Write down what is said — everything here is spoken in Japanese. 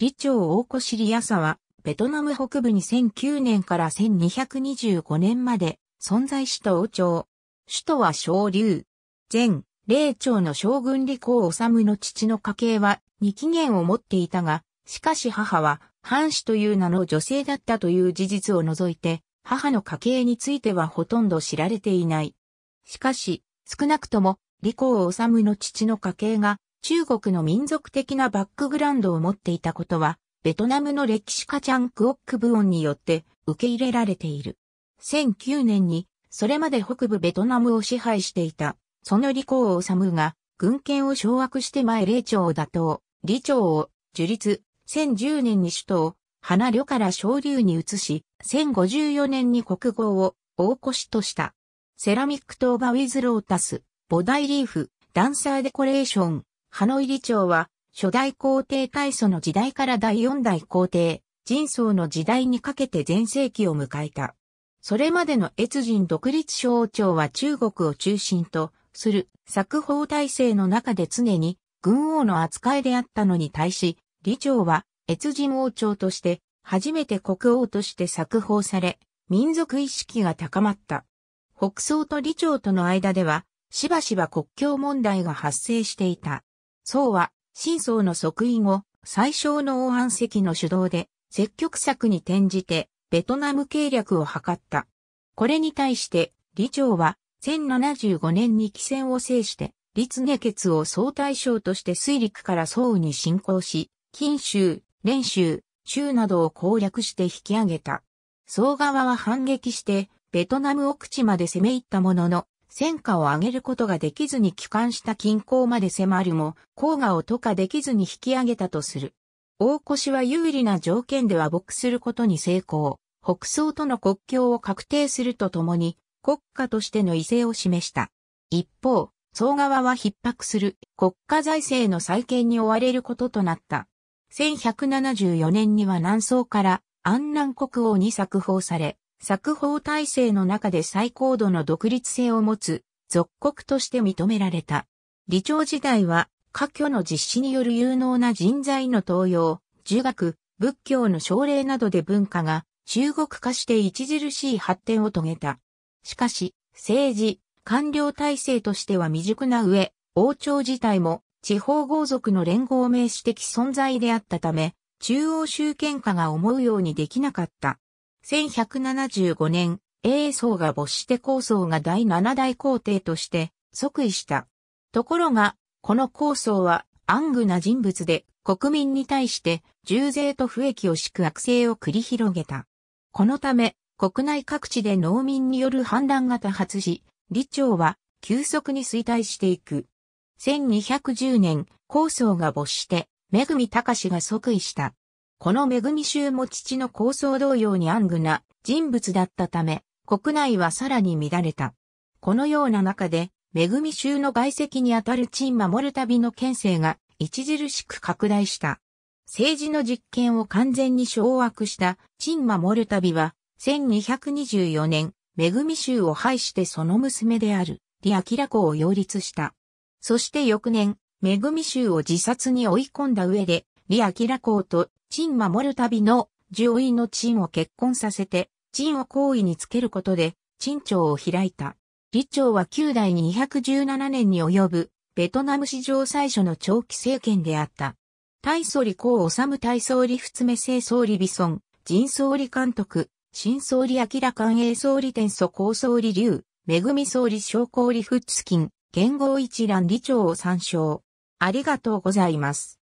李朝大越リアサは、ベトナム北部に1009年から1225年まで存在した王朝。首都は小竜。前、霊朝の将軍李光治の父の家系は2期限を持っていたが、しかし母は、藩主という名の女性だったという事実を除いて、母の家系についてはほとんど知られていない。しかし、少なくとも、李光治の父の家系が中国の民族的なバックグラウンドを持っていたことは、ベトナムの歴史家チャン・クオック・ブオンによって受け入れられている。1 0 0 9年に、それまで北部ベトナムを支配していた、その李光治が、軍権を掌握して前霊長を打倒、李長を樹立、1 0 1 0年に首都を花旅から昇竜に移し、1054年に国号を大越とした。セラミックトーバウィズロータス、ボダイリーフ、ダンサーデコレーション、ハノイ理長は、初代皇帝大祖の時代から第四代皇帝、人宗の時代にかけて前世紀を迎えた。それまでの越人独立小王朝は中国を中心とする作法体制の中で常に軍王の扱いであったのに対し、李朝は越人王朝として初めて国王として作法され、民族意識が高まった。北宋と李朝との間では、しばしば国境問題が発生していた。宋は、真相の即位後、最小の王安石の主導で、積極策に転じて、ベトナム計略を図った。これに対して、李朝は、1075年に起戦を制して、立下決を総大将として水陸から宋に侵攻し、金州、連州、州などを攻略して引き上げた。宋側は反撃して、ベトナム奥地まで攻め入ったものの、戦果を上げることができずに帰還した近郊まで迫るも、黄河を渡下できずに引き上げたとする。大越は有利な条件では牧することに成功。北宋との国境を確定するとともに、国家としての威勢を示した。一方、宋側は逼迫する国家財政の再建に追われることとなった。1174年には南宋から安南国王に作法され、作法体制の中で最高度の独立性を持つ、属国として認められた。理朝時代は、科挙の実施による有能な人材の登用、儒学、仏教の奨励などで文化が中国化して著しい発展を遂げた。しかし、政治、官僚体制としては未熟な上、王朝自体も地方豪族の連合名詞的存在であったため、中央集権下が思うようにできなかった。1175年、英宗が没して高宗が第七代皇帝として即位した。ところが、この高宗は暗愚な人物で国民に対して重税と不益を敷く悪性を繰り広げた。このため、国内各地で農民による反乱が多発し、李朝は急速に衰退していく。1210年、高宗が没して、恵隆が即位した。この恵み衆も父の構想同様に暗愚な人物だったため、国内はさらに乱れた。このような中で、恵み衆の外籍にあたる陳守る旅の県政が著しく拡大した。政治の実権を完全に掌握した陳守る旅は、1224年、恵み衆を廃してその娘である、李明子を擁立した。そして翌年、恵み衆を自殺に追い込んだ上で、李明子と陳守るたびの上院の陳を結婚させて、陳を好意につけることで、陳朝を開いた。李朝は9代217年に及ぶ、ベトナム史上最初の長期政権であった。大総理公治大総理仏目正総理美尊、人総理監督、新総理明官営総理天祖公総理流、恵総理商工理仏金、元号一覧理朝を参照。ありがとうございます。